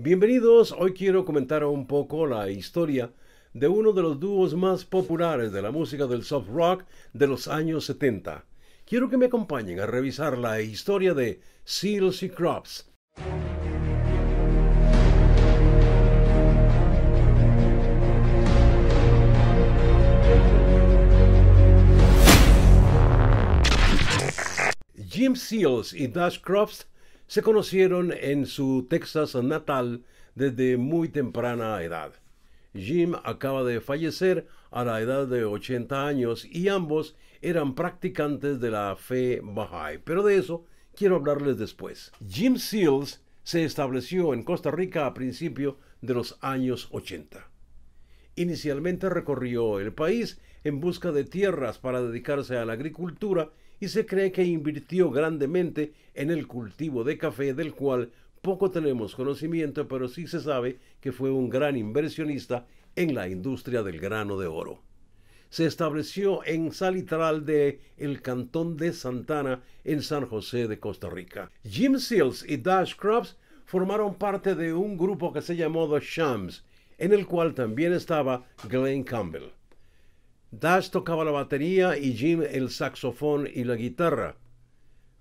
Bienvenidos, hoy quiero comentar un poco la historia de uno de los dúos más populares de la música del soft rock de los años 70. Quiero que me acompañen a revisar la historia de Seals y Crofts. Jim Seals y Dash Crofts se conocieron en su Texas natal desde muy temprana edad. Jim acaba de fallecer a la edad de 80 años y ambos eran practicantes de la fe Baha'i, pero de eso quiero hablarles después. Jim Seals se estableció en Costa Rica a principios de los años 80. Inicialmente recorrió el país en busca de tierras para dedicarse a la agricultura y se cree que invirtió grandemente en el cultivo de café del cual poco tenemos conocimiento, pero sí se sabe que fue un gran inversionista en la industria del grano de oro. Se estableció en Salitral de el cantón de Santana en San José de Costa Rica. Jim Seals y Dash Crops formaron parte de un grupo que se llamó The Shams, en el cual también estaba Glenn Campbell. Dash tocaba la batería y Jim el saxofón y la guitarra.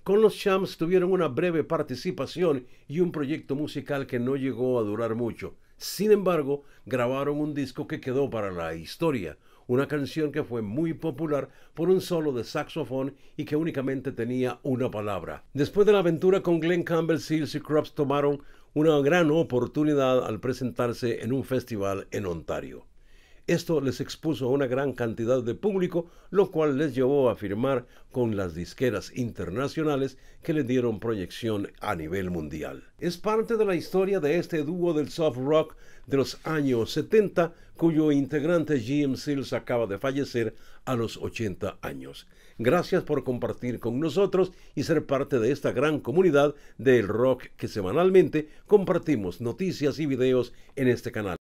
Con los Champs tuvieron una breve participación y un proyecto musical que no llegó a durar mucho. Sin embargo, grabaron un disco que quedó para la historia, una canción que fue muy popular por un solo de saxofón y que únicamente tenía una palabra. Después de la aventura con Glenn Campbell, Seals y Crops tomaron una gran oportunidad al presentarse en un festival en Ontario. Esto les expuso a una gran cantidad de público, lo cual les llevó a firmar con las disqueras internacionales que le dieron proyección a nivel mundial. Es parte de la historia de este dúo del soft rock de los años 70, cuyo integrante Jim Seals acaba de fallecer a los 80 años. Gracias por compartir con nosotros y ser parte de esta gran comunidad del rock que semanalmente compartimos noticias y videos en este canal.